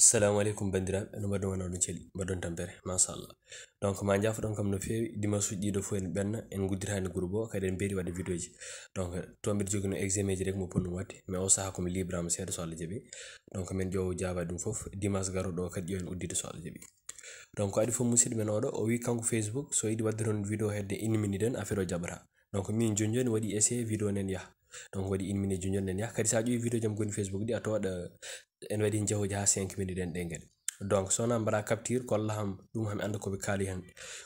assalamu aleykum bandiraɓe no mbaɗɗon wona no cali mbaɗɗon tampere machallah donc ma jafoɗon kam no fewi dimanche uji ɗiɗo fof en ɓenna en guddirani groupe o kadi en mbeɗi wadde vidéo ji donc to mbiɗa jogino examen ji rek mo ponɗum wadde mais o saaha komi seeɗa so allah jaaɓi donc min jowo jaaba ɗum foof dimanche garoɗo o kadi yo en uddita so allah jaaɓi donc adi fof musidɗo men oɗo o wi kanko facebook so yiɗi wadde toon vidéo hedde inni den affaire o jaɓata donc min joni joni waɗi essayé vidéo nen yaha donc wadi in minute junior nen ya kadi sa video video jam goni facebook di ato ada en wadi njaho ha cinq minute den den gadi donc sowona mbara kaptir ko allah ham ɗum hami annda koɓe kaali hen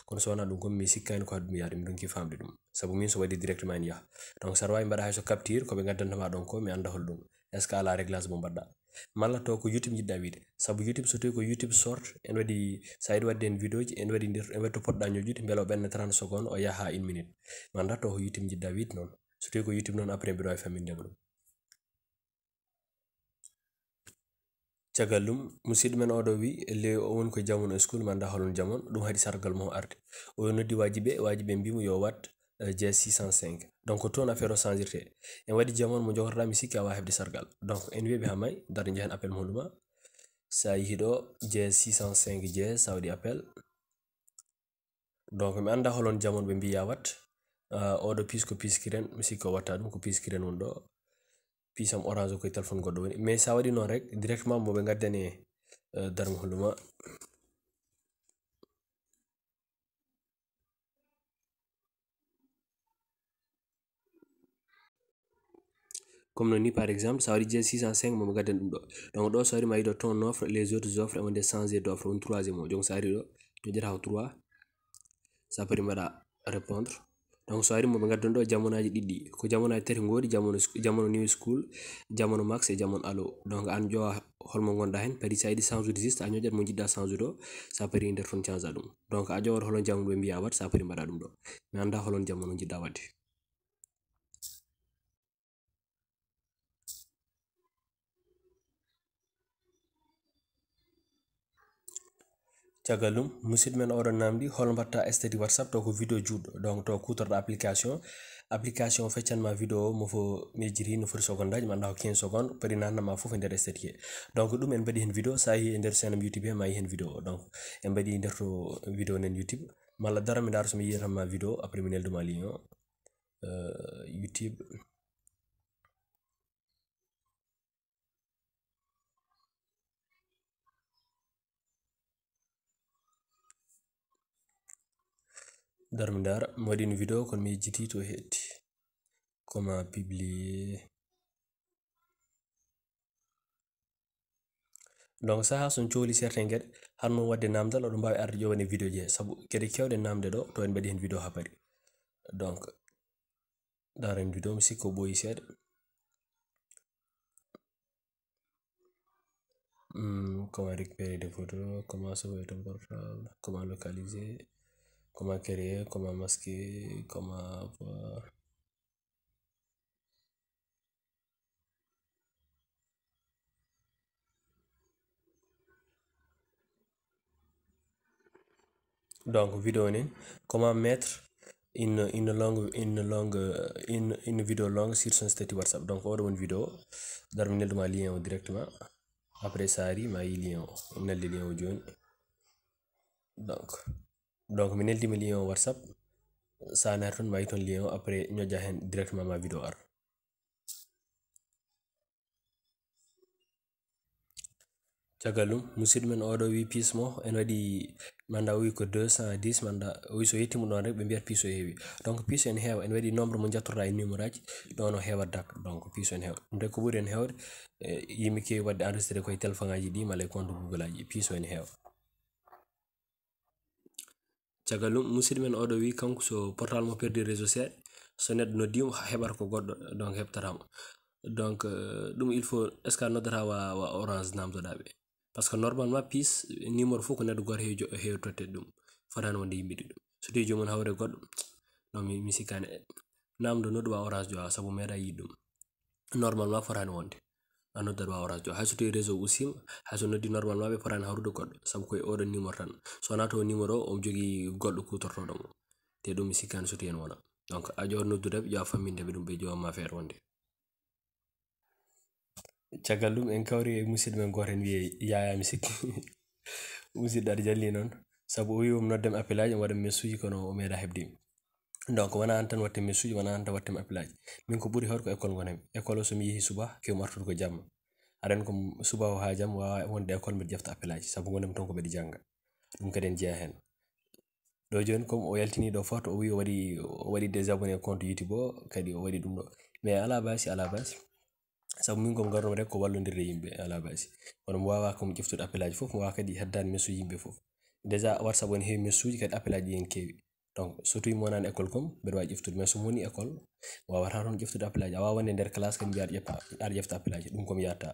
kono sowona dum ko mi sikkani ko dum yaade mi donki famde dum sabu min so wadi direct en yaaha donc saɗa so kaptir ko be koɓe dama don ko mi hol dum est ya, ce que ala réglage mo mbaɗɗa malla to ko youtube ji David, sabu youtube so to ko youtube sort en wadi side yiɗi wadde en vidéo ji en dir en wadi to podda ñoƴƴude beela ben 30 secondes o yaaha 1 minute man da to youtube ji David non. surtu ko youtube noon après mbiɗo wawi famindem ɗum cagal ɗum musidɗo men oɗo wi le o woni ko jamon e school manda holno jamon ɗum haɗi sargal mo arde o noddi waji ɓe waji ɓe mbimo yo wat eh, je 605 donc toon affaire o changirte en waɗi jamon mo jogotoɗa mi sikki awa heɓde sargal donc en wiyaɓe hamay dar jehen appel muɗuma sa yihi ɗo je 605 je sa waɗi appel donc mi anda holon jamon ɓe mbiya wat Eh, oɗo pis ko piskiren mi sikka watta ɗum ko piskiren won ɗo pisam orange ko téléphone goɗɗo woni mais sa waɗi noon rek directement moɓe gaddani darmahol ma comme noon ni par exemple sa waɗi jeune 605 momo gaddan ɗum ɗo donc ɗo so wari ma yiɗo ton offre les autres offre e wonde changé d' offre woni troisiéme o donc sa ari ɗo joƴƴata ko 3 sa pari mbaɗa répondre donc so ari mo ɓe gaddanɗo jamonaji ɗiɗi ko jamonaji tati goodi jamono jamono new school jamono max e ya jamono alo donc an jowa ah, holmo gonɗa hen kadi sa yiɗi change ude juste a ñoƴat mo jiɗɗa change ude o sa paari nder toon change a ɗum donc a ƴewat holon jamono ɓe mbiya wat sa paari mbaɗa ɗum ɗo mi anda holon jamono jiɗɗa wadde caggal ɗum musidɗo men oɗon namdi hol mbatta stadi whatsapp to ko vidéo juɗɗo donc to kutorɗo application application feccanma vidéo mo fo mijiri no foti seconde aji manɗa ko 15 seconde pari nannama foof e nder stadie donc ɗum en mbaɗi hen vidéo sa yehi e nder chaine am youtube he ma yehi hen vidéo donc en mbaɗi nder to vidéo nen youtube malla dara mi daro somi yiyatanma vidéo après mi neldumaligno euh, youtube Dar mi ndara mi waɗino mi jiti to heti koma publié donc sahaa son choli certain get har noon wadde namda oɗon mbawi arde woni video je sabu kede kewde namde ɗo to en badi hen video ha paari donc daren video mi sikko set Hmm, comment récupérer des photos comment sauver ton portable comment localiser Comment créer, comment masquer, comment voir euh, donc vidéo n'est comment mettre une une une langue une une vidéo longue sur son statut WhatsApp donc on une vidéo dans le lien directement après ça arrive ma lien on a le lien au donc donc mi neldima lien whatsapp sa naati toon ma ton toon lien o après ñoja hen directement ma vidéo ar caggal ɗum men oɗo wi pis mo en waɗi manda wi ko 210 manda wi so yettimo ɗon rek ɓe mbiyata pis o heewi donc pis en heewa en waɗi nombre mo jattorɗa e numéro aji ɗon o heewa dak donc pis en heewa ɗum rek ko ɓuuri en heewde eh, yimɓe keewi wadde enregistré koye téléphone aji ɗi mala e compte google aji pis o en heewa cagal ɗum musidɗo men oɗo wi kanko so portal mo perdi réseau seeɗa so neɗɗo noddimo heɓata ko goɗɗo donc heɓtatamo donc euh, ɗum il faut est ce que a noddata wa wa orange namdoɗaɓe par ce que normalement pis numéro fof ko neɗɗo goto hew hewtotte ɗum fotani wonde yimbiɗi ɗum so tawi jomumen hawre goɗɗo non mi sikkani namdo noddu wa orange jowa saabu meeɗa yiɗ ɗum normalement fotani wonde another waawarajo hayso hasu réseau usima hayso noddi normalement ɓe potani hawrude goɗɗo saabu koye oɗon numéro tan so wona to numéro o omo jogii goɗɗo kutortoɗo mo te ɗum mi sikkani so to hen wona donc a ƴewa noddude ɓe ƴewa fammindeɓe be ɓe ma fer wonde caggal ɗum en kawri e musid men goren wi yaaya yayami sikki musidɗo aɗa jalli non sabu o wi omo noddami appel aji omo kono o meda hebdim donc wona an tan watte mi suuji wona an tan wattemi appilaji min ko ɓuri hewde ko école gonami école o somi yeehi suba kew martude ko jamma aɗan ko suba o ha jaam wawa wonde école mbiɗa jefta appilaji saabu gonami toon ko mbiɗa jangga ɗum kadi en jeeya hen ɗo joni comme o yaltini ɗo fot o wi o waɗi o waɗi désabonné compte youtube kadi o waɗi ɗum ɗo mais ala basi ala basi saabu min komi garnomi rek ko wallodirde yimɓe ala basi kono mi wawa ko ƴeftude appel aji fof mi wawa kadi heddade message yimɓe fof déjà whatsapp woni hewi message uji kadi appel aji en keewi donc surtout mo nani école kom mbeɗa wawi ƴeftude mais somo woni école wawata toon ƴeftude appelaji a wawan e nder classe kam mbiya aɗa ƴefta appelaji ɗum komi yatta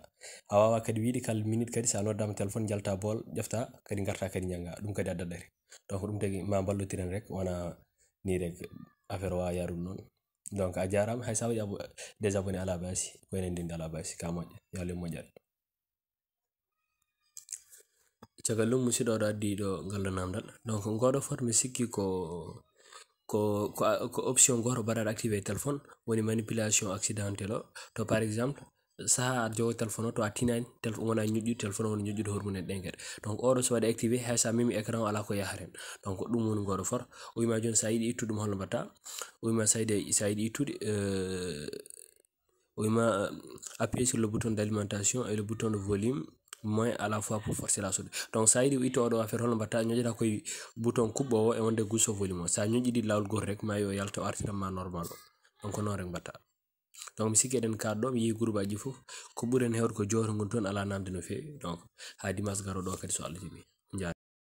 a wawa kadi wiide kal minute kadi sa dam téléphone jalta bool ƴefta kadi garta kadi jangga ɗum kadi a daɗɗere donc ɗum tagi ma ballodiren rek wana ni rek affaire wawa yarude noon donc a jarama hay sa waɗi y'a désabonné ala basi koyenen ndendi ala basi ka moƴƴa y'a yo cagal ɗum musiɗo oɗo addi ɗo ngalɗo namdal donc goɗo fot mi sikki ko ko ko ko option goto mbaɗaɗa activé téléphone woni manipulation accidentel o to par exemple saha aɗa jogo téléphone o to a tinani wona ñoƴƴuɗ téléphone o wona ñoƴƴude hormune ɗenged donc oɗo so waɗi activé haysa mimi écran ala ko yaharen donc ɗum woni goɗo fot wima joni sa yiɗi ittude ɗum holno mbatta wima sayde sa yiɗi ittude euh, wima appuyé sur le bouton d'alimentation et le bouton de volume moins à la fois pour forcer la soude donc sa yiɗi itto oɗo affaire holno mbatta ñoƴata koye bouton kuɓɓo o e wonde gusso volume o sa ñoƴiɗi lawol gol rek ma yo yalta o artiranma normal o donc ko noon rek mbatta donc mi sikki eɗen kaɗ ɗo mi yii groupe aji fof ko ɓuren hewde ko jooto ngon toon ala namde no feewi donc ha dimas garoɗo kadi so allah jiɓi